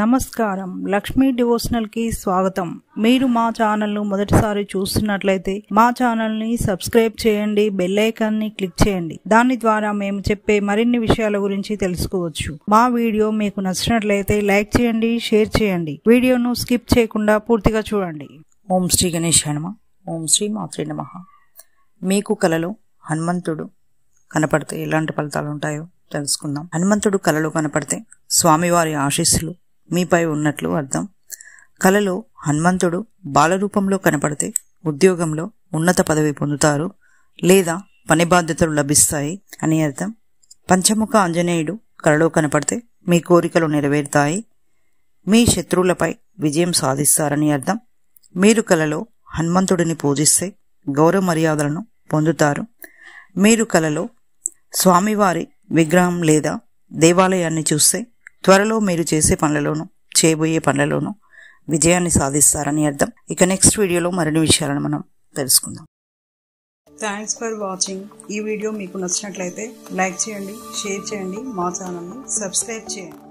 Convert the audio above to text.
నమస్కారం లక్ష్మీ డివోషనల్ కి స్వాగతం మీరు మా ఛానల్ను మొదటిసారి చూస్తున్నట్లయితే మా ఛానల్ని సబ్స్క్రైబ్ చేయండి బెల్ ని క్లిక్ చేయండి దాని ద్వారా మేము చెప్పే మరిన్ని విషయాల గురించి తెలుసుకోవచ్చు మా వీడియో మీకు నచ్చినట్లయితే లైక్ చేయండి షేర్ చేయండి వీడియోను స్కిప్ చేయకుండా పూర్తిగా చూడండి ఓం శ్రీ గణేష్ హనుమ ఓం శ్రీ మాతృ నమ మీకు కలలో హనుమంతుడు కనపడితే ఎలాంటి ఫలితాలు ఉంటాయో తెలుసుకుందాం హనుమంతుడు కలలో కనపడితే స్వామివారి ఆశీస్సులు మీపై ఉన్నట్లు అర్థం కలలో హనుమంతుడు బాలరూపంలో కనపడితే ఉద్యోగంలో ఉన్నత పదవి పొందుతారు లేదా పని బాధ్యతలు లభిస్తాయి అని అర్థం పంచముఖ ఆంజనేయుడు కలలో కనపడితే మీ కోరికలు నెరవేరుతాయి మీ శత్రువులపై విజయం సాధిస్తారని అర్థం మీరు కలలో హనుమంతుడిని పూజిస్తే గౌరవ మర్యాదలను పొందుతారు మీరు కలలో స్వామివారి విగ్రహం లేదా దేవాలయాన్ని చూస్తే త్వరలో మీరు చేసే పనులలోనూ చేయబోయే పనులలోనూ విజయాన్ని సాధిస్తారని అర్థం ఇక నెక్స్ట్ వీడియోలో మరిన్ని విషయాలను మనం తెలుసుకుందాం థ్యాంక్స్ ఫర్ వాచింగ్ ఈ వీడియో మీకు నచ్చినట్లయితే లైక్ చేయండి షేర్ చేయండి మా ఛానల్ని సబ్స్క్రైబ్ చేయండి